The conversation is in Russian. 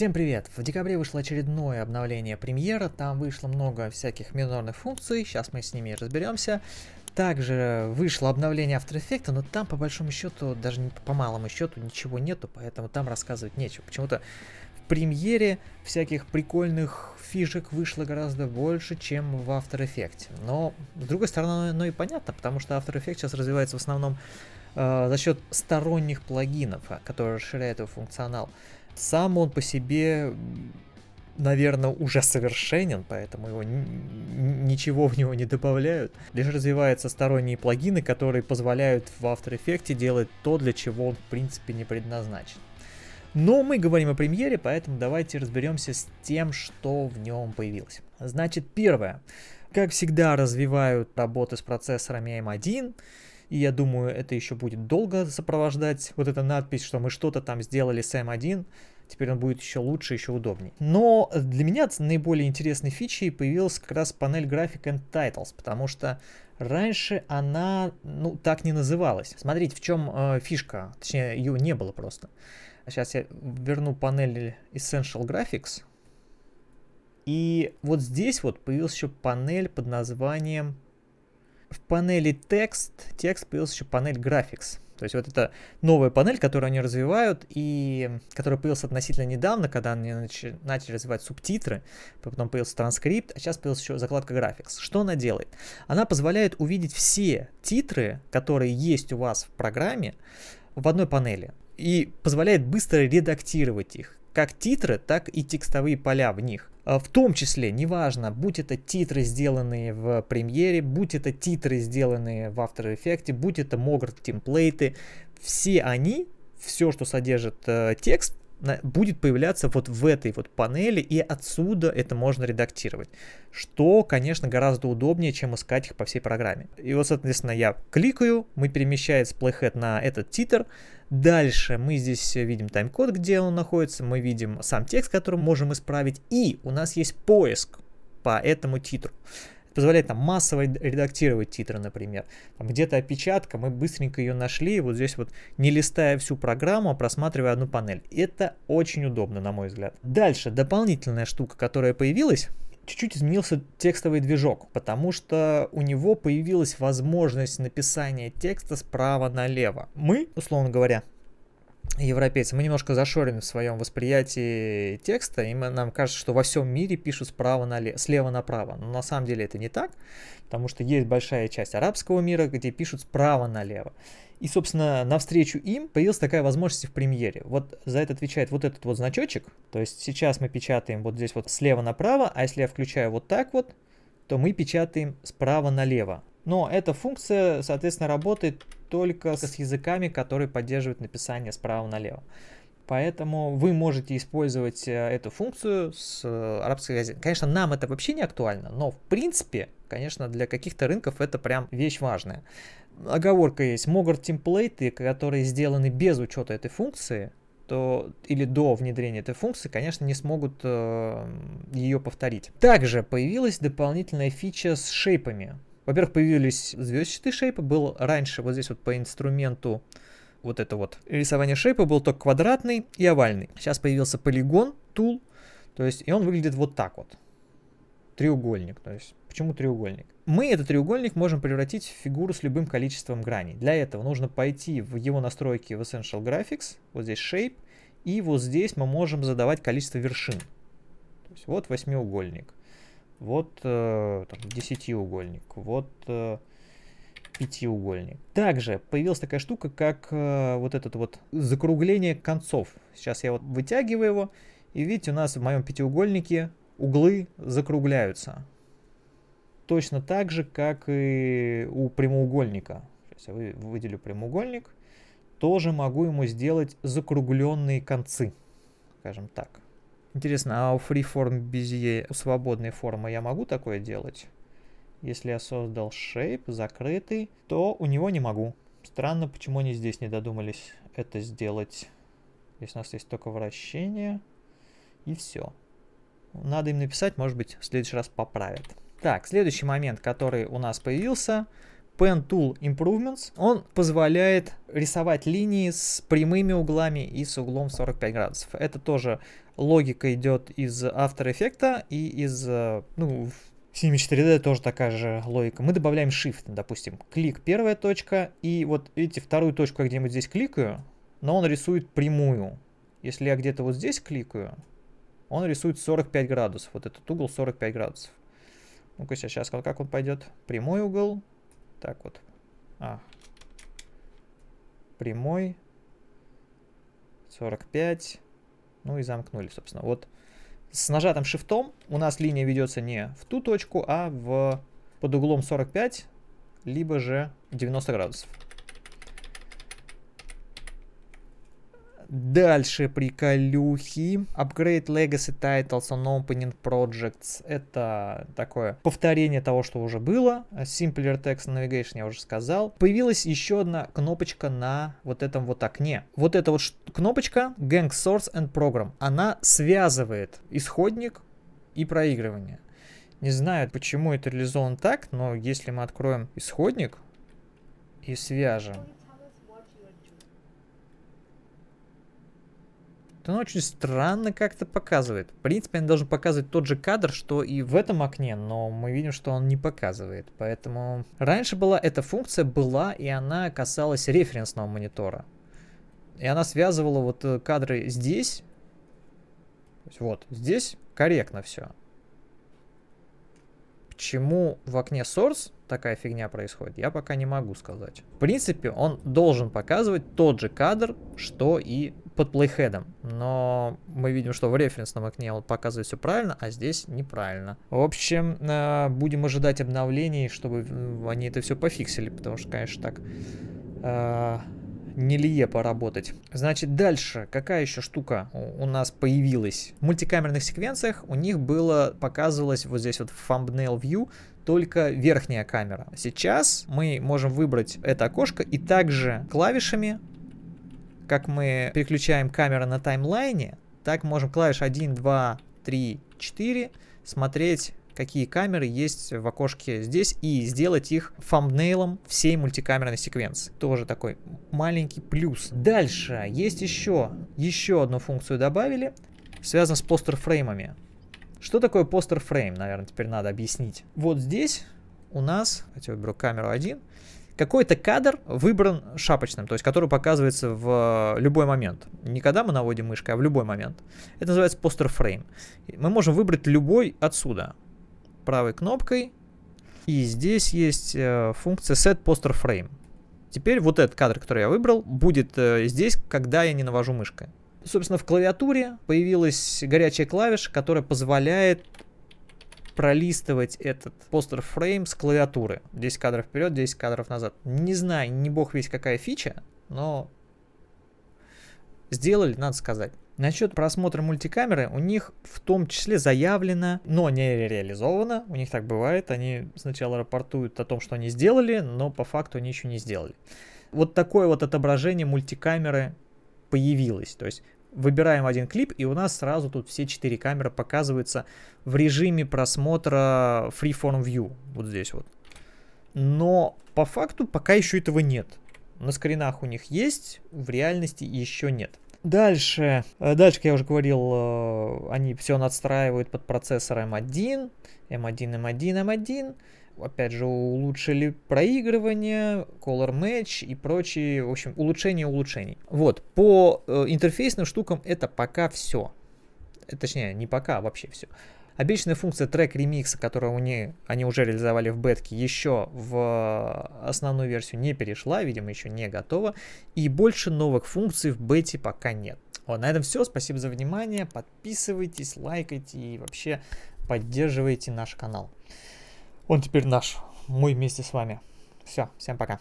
Всем привет! В декабре вышло очередное обновление премьера, там вышло много всяких минорных функций, сейчас мы с ними разберемся. Также вышло обновление After Effects, но там по большому счету, даже по малому счету ничего нету, поэтому там рассказывать нечего. Почему-то в премьере всяких прикольных фишек вышло гораздо больше, чем в After Effects. Но, с другой стороны, ну и понятно, потому что After Effects сейчас развивается в основном э, за счет сторонних плагинов, а, которые расширяют его функционал. Сам он по себе, наверное, уже совершенен, поэтому его ничего в него не добавляют. Лишь развиваются сторонние плагины, которые позволяют в After Effects делать то, для чего он, в принципе, не предназначен. Но мы говорим о премьере, поэтому давайте разберемся с тем, что в нем появилось. Значит, первое. Как всегда, развивают работы с процессорами M1. И я думаю, это еще будет долго сопровождать вот эта надпись, что мы что-то там сделали с M1. Теперь он будет еще лучше, еще удобнее. Но для меня наиболее интересной фичей появилась как раз панель Graphic and Titles, потому что раньше она, ну, так не называлась. Смотрите, в чем э, фишка, точнее, ее не было просто. Сейчас я верну панель Essential Graphics. И вот здесь вот появилась еще панель под названием в панели текст, текст появился еще панель Graphics. То есть вот это новая панель, которую они развивают, и которая появилась относительно недавно, когда они начали, развивать субтитры, потом появился транскрипт, а сейчас появилась еще закладка Graphics. Что она делает? Она позволяет увидеть все титры, которые есть у вас в программе, в одной панели и позволяет быстро редактировать их, как титры, так и текстовые поля в них. А, в том числе, неважно, будь это титры, сделанные в премьере, будь это титры, сделанные в After Effects, будь это Могрт темплейты, все они, все, что содержит э, текст, будет появляться вот в этой вот панели, и отсюда это можно редактировать, что, конечно, гораздо удобнее, чем искать их по всей программе. И вот, соответственно, я кликаю, мы перемещается Playhead на этот титр, Дальше мы здесь видим тайм-код, где он находится, мы видим сам текст, который можем исправить, и у нас есть поиск по этому титру. Это позволяет там массово редактировать титры, например. Там где-то опечатка, мы быстренько ее нашли, вот здесь вот не листая всю программу, а просматривая одну панель. Это очень удобно, на мой взгляд. Дальше, дополнительная штука, которая появилась, чуть-чуть изменился текстовый движок, потому что у него появилась возможность написания текста справа налево. Мы, условно говоря, европейцы, мы немножко зашорены в своем восприятии текста, и мы, нам кажется, что во всем мире пишут справа налево, слева направо. Но на самом деле это не так, потому что есть большая часть арабского мира, где пишут справа налево. И, собственно, навстречу им появилась такая возможность в премьере. Вот за это отвечает вот этот вот значочек. То есть сейчас мы печатаем вот здесь вот слева направо, а если я включаю вот так вот, то мы печатаем справа налево. Но эта функция, соответственно, работает только с языками, которые поддерживают написание справа налево. Поэтому вы можете использовать э, эту функцию с э, арабской газеты. Конечно, нам это вообще не актуально, но в принципе, конечно, для каких-то рынков это прям вещь важная оговорка есть. Могут темплейты, которые сделаны без учета этой функции, то или до внедрения этой функции, конечно, не смогут э, ее повторить. Также появилась дополнительная фича с шейпами. Во-первых, появились звездчатые шейпы. Был раньше вот здесь вот по инструменту вот это вот рисование шейпа был только квадратный и овальный. Сейчас появился полигон, тул, то есть и он выглядит вот так вот треугольник. То есть, почему треугольник? Мы этот треугольник можем превратить в фигуру с любым количеством граней. Для этого нужно пойти в его настройки в Essential Graphics, вот здесь Shape, и вот здесь мы можем задавать количество вершин. То есть, вот восьмиугольник, вот э, там, десятиугольник, вот э, пятиугольник. Также появилась такая штука, как э, вот этот вот закругление концов. Сейчас я вот вытягиваю его, и видите, у нас в моем пятиугольнике углы закругляются. Точно так же, как и у прямоугольника. Сейчас я выделю прямоугольник. Тоже могу ему сделать закругленные концы, скажем так. Интересно, а у freeform bezier, у свободной формы я могу такое делать? Если я создал shape закрытый, то у него не могу. Странно, почему они здесь не додумались это сделать. Здесь у нас есть только вращение и все. Надо им написать, может быть, в следующий раз поправят. Так, следующий момент, который у нас появился, Pen Tool Improvements, он позволяет рисовать линии с прямыми углами и с углом 45 градусов. Это тоже логика идет из After Effects и из, э, ну, в 4 d тоже такая же логика. Мы добавляем Shift, допустим, клик первая точка, и вот эти вторую точку я где-нибудь здесь кликаю, но он рисует прямую. Если я где-то вот здесь кликаю, он рисует 45 градусов. Вот этот угол 45 градусов. Ну-ка, сейчас, сейчас, как он пойдет? Прямой угол. Так вот. А. Прямой. 45. Ну и замкнули, собственно. Вот с нажатым шифтом у нас линия ведется не в ту точку, а в под углом 45, либо же 90 градусов. Дальше приколюхи. Upgrade Legacy Titles on Opening Projects. Это такое повторение того, что уже было. Simpler Text Navigation я уже сказал. Появилась еще одна кнопочка на вот этом вот окне. Вот эта вот кнопочка Gang Source and Program. Она связывает исходник и проигрывание. Не знаю, почему это реализован так, но если мы откроем исходник и свяжем она очень странно как-то показывает. В принципе, он должен показывать тот же кадр, что и в этом окне, но мы видим, что он не показывает. Поэтому раньше была эта функция, была, и она касалась референсного монитора. И она связывала вот э, кадры здесь, вот, здесь корректно все. Почему в окне Source такая фигня происходит, я пока не могу сказать. В принципе, он должен показывать тот же кадр, что и под плейхедом. Но мы видим, что в референсном окне он показывает все правильно, а здесь неправильно. В общем, э, будем ожидать обновлений, чтобы они это все пофиксили, потому что, конечно, так э, не поработать. Значит, дальше, какая еще штука у нас появилась? В мультикамерных секвенциях у них было, показывалось вот здесь вот в thumbnail view, только верхняя камера. Сейчас мы можем выбрать это окошко и также клавишами как мы переключаем камеру на таймлайне, так можем клавиш 1, 2, 3, 4 смотреть какие камеры есть в окошке здесь и сделать их фамнейлом всей мультикамерной секвенции. Тоже такой маленький плюс. Дальше есть еще, еще одну функцию добавили, связано с постерфреймами. Что такое постерфрейм, наверное, теперь надо объяснить. Вот здесь у нас, хотя я беру камеру 1, какой-то кадр выбран шапочным, то есть который показывается в э, любой момент. Не когда мы наводим мышкой, а в любой момент. Это называется постер фрейм. Мы можем выбрать любой отсюда. Правой кнопкой. И здесь есть э, функция set poster frame. Теперь вот этот кадр, который я выбрал, будет э, здесь, когда я не навожу мышкой. Собственно, в клавиатуре появилась горячая клавиша, которая позволяет пролистывать этот постер фрейм с клавиатуры. 10 кадров вперед, 10 кадров назад. Не знаю, не бог весь какая фича, но сделали, надо сказать. Насчет просмотра мультикамеры, у них в том числе заявлено, но не реализовано, у них так бывает, они сначала рапортуют о том, что они сделали, но по факту они еще не сделали. Вот такое вот отображение мультикамеры появилось, то есть выбираем один клип, и у нас сразу тут все четыре камеры показываются в режиме просмотра Freeform View, вот здесь вот. Но по факту пока еще этого нет. На скринах у них есть, в реальности еще нет. Дальше, э, дальше, как я уже говорил, э, они все надстраивают под процессор M1, M1, M1, M1 опять же, улучшили проигрывание, color match и прочие, в общем, улучшения улучшений. Вот, по э, интерфейсным штукам это пока все. Э, точнее, не пока, а вообще все. Обещанная функция трек ремикса, которую они, они уже реализовали в бетке, еще в основную версию не перешла, видимо, еще не готова. И больше новых функций в бете пока нет. Вот, на этом все. Спасибо за внимание. Подписывайтесь, лайкайте и вообще поддерживайте наш канал. Он теперь наш. Мы вместе с вами. Все, всем пока.